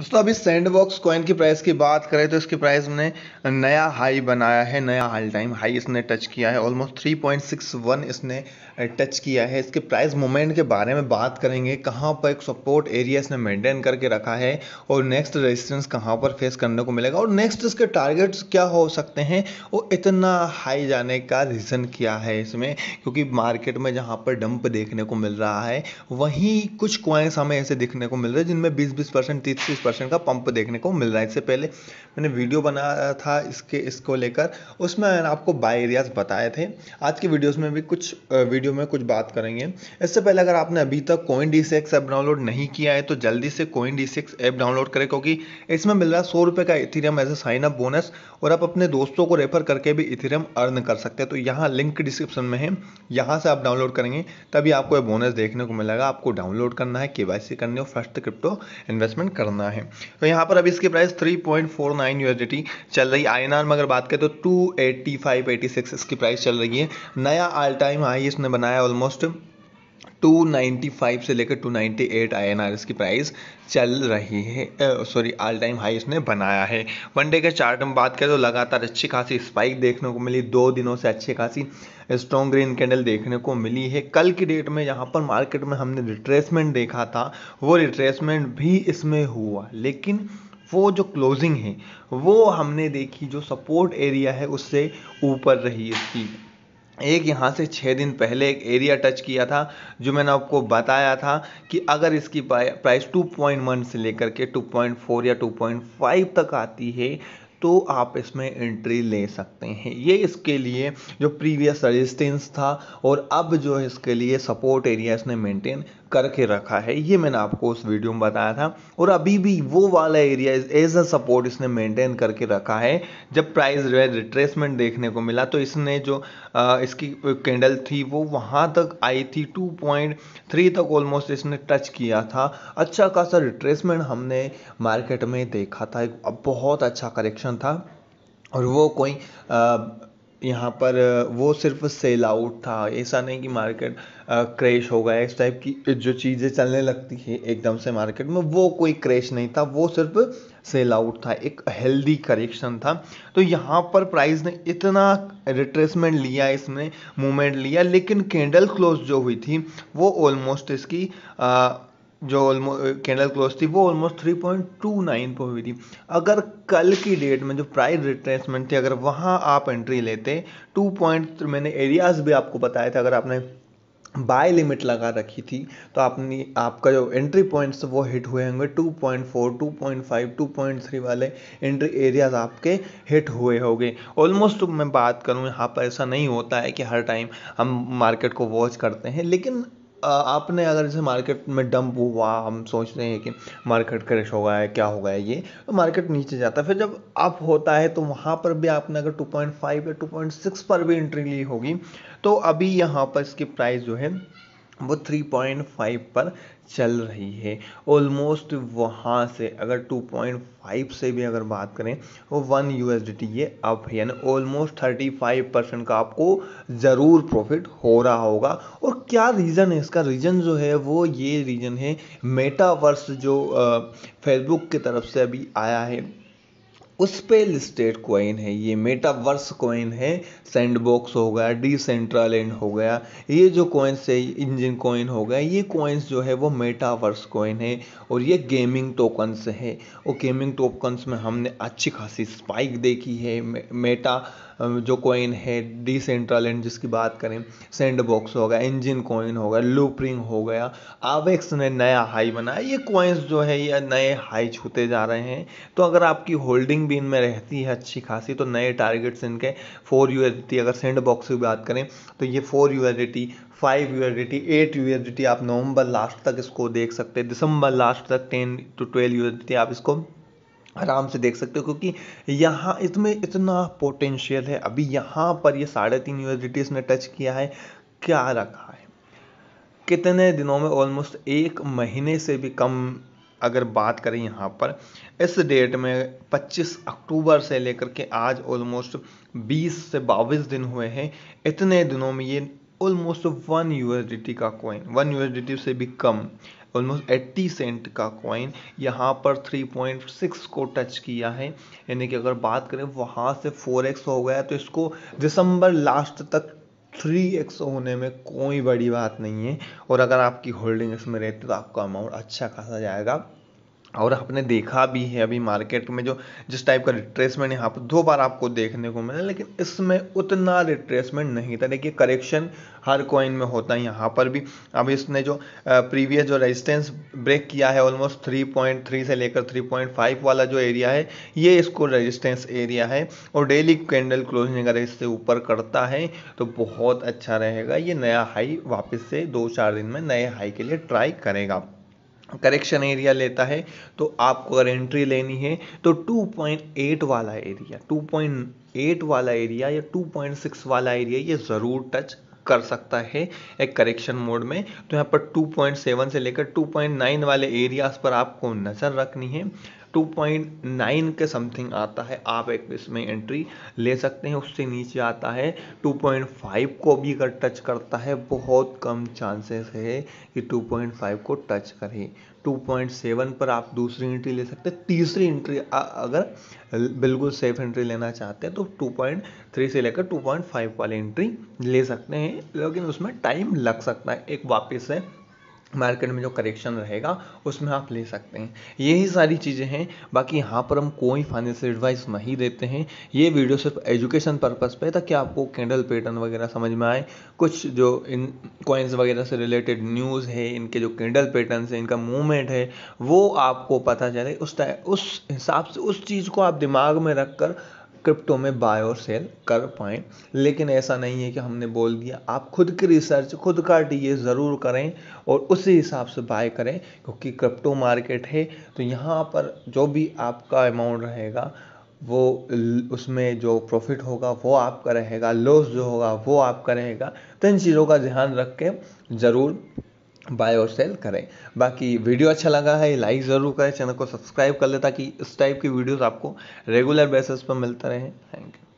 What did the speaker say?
दोस्तों अभी sandbox coin की प्राइस की बात करें तो इसकी प्राइस ने नया हाई बनाया है नया हाल टाइम हाई इसने टच किया है ऑलमोस्ट 3.61 इसने टच किया है इसके प्राइस मूवमेंट के बारे में बात करेंगे कहाँ पर एक सपोर्ट एरिया इसने मेंटेन करके रखा है और नेक्स्ट रेजिस्टेंस कहाँ पर फेस करने को मिलेगा और नेक्स्ट इसके टारगेट्स क्या हो सकते हैं और इतना हाई जाने का रीज़न क्या है इसमें क्योंकि मार्केट में जहाँ पर डंप देखने को मिल रहा है वहीं कुछ कॉइन्स हमें ऐसे देखने को मिल रहे हैं जिनमें बीस बीस परसेंट तीस तीस परसेंट का पंप देखने को मिल रहा है इससे पहले मैंने वीडियो बनाया था इसके इसको लेकर उसमें मैंने आपको बाय एरियाज बताए थे आज की वीडियोस में भी कुछ वीडियो में कुछ बात करेंगे इससे पहले अगर आपने अभी तक कोइन डी ऐप डाउनलोड नहीं किया है तो जल्दी से कोइन डी ऐप डाउनलोड करें क्योंकि इसमें मिल रहा है सौ रुपये का Ethereum as a sign up bonus और आप अपने दोस्तों को रेफर करके भी इथिरियम अर्न कर सकते हैं तो यहाँ लिंक डिस्क्रिप्शन में है यहाँ से आप डाउनलोड करेंगे तभी आपको ये बोनस देखने को मिलेगा आपको डाउनलोड करना है के करनी और फर्स्ट क्रिप्टो इन्वेस्टमेंट करना है करना है तो यहाँ पर अभी इसकी प्राइस 3.49 यूएसडीटी चल रही है आई में अगर बात करें तो 285.86 इसकी प्राइस चल रही है नया ऑल टाइम हाई इसने बनाया ऑलमोस्ट 295 से लेकर 298 आईएनआर इसकी प्राइस चल रही है सॉरी ऑल टाइम हाई इसने बनाया है वनडे के चार्ट में बात करें तो लगातार अच्छी खासी स्पाइक देखने को मिली दो दिनों से अच्छी खासी स्ट्रॉन्ग ग्रीन कैंडल देखने को मिली है कल की डेट में यहाँ पर मार्केट में हमने रिट्रेसमेंट देखा था वो रिट्रेसमेंट भी इसमें हुआ लेकिन वो जो क्लोजिंग है वो हमने देखी जो सपोर्ट एरिया है उससे ऊपर रही इसकी एक यहाँ से छः दिन पहले एक एरिया टच किया था जो मैंने आपको बताया था कि अगर इसकी प्राइस 2.1 से लेकर के 2.4 या 2.5 तक आती है तो आप इसमें एंट्री ले सकते हैं ये इसके लिए जो प्रीवियस रजिस्टेंस था और अब जो है इसके लिए सपोर्ट एरिया इसने मेंटेन करके रखा है ये मैंने आपको उस वीडियो में बताया था और अभी भी वो वाला एरिया एज अ सपोर्ट इसने मेंटेन करके रखा है जब प्राइस रिट्रेसमेंट देखने को मिला तो इसने जो आ, इसकी कैंडल थी वो वहाँ तक आई थी 2.3 तक ऑलमोस्ट इसने टच किया था अच्छा खासा रिट्रेसमेंट हमने मार्केट में देखा था एक बहुत अच्छा करेक्शन था और वो कोई आ, यहाँ पर वो सिर्फ सेल आउट था ऐसा नहीं कि मार्केट क्रैश हो गया इस टाइप की जो चीज़ें चलने लगती है एकदम से मार्केट में वो कोई क्रैश नहीं था वो सिर्फ सेल आउट था एक हेल्दी करेक्शन था तो यहाँ पर प्राइस ने इतना रिट्रेसमेंट लिया इसमें मूवमेंट लिया लेकिन कैंडल क्लोज जो हुई थी वो ऑलमोस्ट इसकी आ, जो कैंडल क्लोज थी वो almost three point two nine पर हुई थी अगर कल की डेट में जो प्राइस रिट्रेसमेंट थी अगर वहाँ आप एंट्री लेते टू पॉइंट मैंने एरियाज़ भी आपको बताए थे अगर आपने बाय लिमिट लगा रखी थी तो आपने आपका जो एंट्री पॉइंट्स वो हिट हुए होंगे 2.4, 2.5, 2.3 वाले एंट्री एरियाज आपके हिट हुए होंगे ऑलमोस्ट मैं बात करूँ यहाँ पर ऐसा नहीं होता है कि हर टाइम हम मार्केट को वॉच करते हैं लेकिन आपने अगर जैसे मार्केट में डंप हुआ हम सोच रहे हैं कि मार्केट क्रैश हो गया है क्या होगा है ये तो मार्केट नीचे जाता है फिर जब अप होता है तो वहाँ पर भी आपने अगर 2.5 या 2.6 पर भी एंट्री ली होगी तो अभी यहाँ पर इसकी प्राइस जो है वो 3.5 पर चल रही है ऑलमोस्ट वहाँ से अगर 2.5 से भी अगर बात करें वो वन यू ये अप है यानी ऑलमोस्ट 35 परसेंट का आपको ज़रूर प्रॉफिट हो रहा होगा और क्या रीज़न है इसका रीज़न जो है वो ये रीज़न है मेटावर्स जो फेसबुक की तरफ से अभी आया है उस पर लिस्टेड कॉइन है ये मेटावर्स कॉइन है सैंडबॉक्स हो गया एंड हो गया ये जो कॉइन्स है इंजन कॉइन हो गया ये कॉइन्स जो है वो मेटावर्स कॉइन है और ये गेमिंग टोकन्स है और गेमिंग टोकन्स में हमने अच्छी खासी स्पाइक देखी है मेटा जो कॉइन है डी डिसेंट्रलैंड जिसकी बात करें सेंड बॉक्स हो गया इंजिन कॉइन हो गया लूपरिंग हो गया आवेक्स ने नया हाई बनाया ये कॉइन्स जो है ये नए हाई छूते जा रहे हैं तो अगर आपकी होल्डिंग भी इनमें रहती है अच्छी खासी तो नए टारगेट्स इनके फोर यू अगर सेंड बॉक्स की बात करें तो ये four U five U USDT eight U USDT आप नवंबर लास्ट तक इसको देख सकते हैं दिसंबर लास्ट तक टेन टू ट्वेल्व यूएसडीटी आप इसको आराम से देख सकते हो क्योंकि यहाँ इसमें इतना पोटेंशियल है अभी यहाँ पर ये साढ़े तीन यूनिवर्सिटी ने टच किया है क्या रखा है कितने दिनों में ऑलमोस्ट एक महीने से भी कम अगर बात करें यहाँ पर इस डेट में 25 अक्टूबर से लेकर के आज ऑलमोस्ट 20 से बाईस दिन हुए हैं इतने दिनों में ये ऑलमोस्ट वन यूएसडीटी का कॉइन वन यूएसडीटी से भी कम ऑलमोस्ट 80 सेंट का कॉइन यहाँ पर 3.6 को टच किया है यानी कि अगर बात करें वहाँ से 4x हो गया तो इसको दिसंबर लास्ट तक 3x होने में कोई बड़ी बात नहीं है और अगर आपकी होल्डिंग इसमें रहती है तो आपका अमाउंट अच्छा खासा जाएगा और आपने देखा भी है अभी मार्केट में जो जिस टाइप का रिट्रेसमेंट यहाँ पर दो बार आपको देखने को मिला लेकिन इसमें उतना रिट्रेसमेंट नहीं था देखिए करेक्शन हर कॉइन में होता है यहाँ पर भी अब इसने जो प्रीवियस जो रेजिस्टेंस ब्रेक किया है ऑलमोस्ट 3.3 से लेकर 3.5 वाला जो एरिया है ये इसको रेजिस्टेंस एरिया है और डेली कैंडल क्लोजिंग अगर इससे ऊपर करता है तो बहुत अच्छा रहेगा ये नया हाई वापस से दो चार दिन में नए हाई के लिए ट्राई करेगा करेक्शन एरिया लेता है तो आपको अगर एंट्री लेनी है तो 2.8 वाला एरिया 2.8 वाला एरिया या 2.6 वाला एरिया ये ज़रूर टच कर सकता है एक करेक्शन मोड में तो यहाँ पर 2.7 से लेकर 2.9 वाले एरियाज पर आपको नज़र रखनी है 2.9 के समथिंग आता है आप एक इसमें एंट्री ले सकते हैं उससे नीचे आता है 2.5 को भी अगर टच करता है बहुत कम चांसेस है कि 2.5 को टच करे 2.7 पर आप दूसरी एंट्री ले सकते हैं तीसरी एंट्री अगर बिल्कुल सेफ एंट्री लेना चाहते हैं तो 2.3 से लेकर 2.5 वाली एंट्री ले सकते हैं लेकिन उसमें टाइम लग सकता है एक वापस से मार्केट में जो करेक्शन रहेगा उसमें आप ले सकते हैं यही सारी चीज़ें हैं बाकी यहाँ पर हम कोई फाइनेंशियल एडवाइस नहीं देते हैं ये वीडियो सिर्फ एजुकेशन पर्पस पे ताकि आपको कैंडल पैटर्न वगैरह समझ में आए कुछ जो इन कॉइन्स वगैरह से रिलेटेड न्यूज़ है इनके जो कैंडल पैटर्न है इनका मूवमेंट है वो आपको पता चले उस उस हिसाब से उस चीज़ को आप दिमाग में रख कर क्रिप्टो में बाय और सेल कर पाए लेकिन ऐसा नहीं है कि हमने बोल दिया आप खुद की रिसर्च खुद का डी ए ज़रूर करें और उसी हिसाब से बाय करें क्योंकि क्रिप्टो मार्केट है तो यहाँ पर जो भी आपका अमाउंट रहेगा वो उसमें जो प्रॉफिट होगा वो आपका रहेगा लॉस जो होगा वो आपका रहेगा तो इन चीज़ों का ध्यान रख के ज़रूर बाय और सेल करें बाकी वीडियो अच्छा लगा है लाइक ज़रूर करें चैनल को सब्सक्राइब कर लें ताकि इस टाइप की वीडियोस आपको रेगुलर बेसिस पर मिलता रहे थैंक यू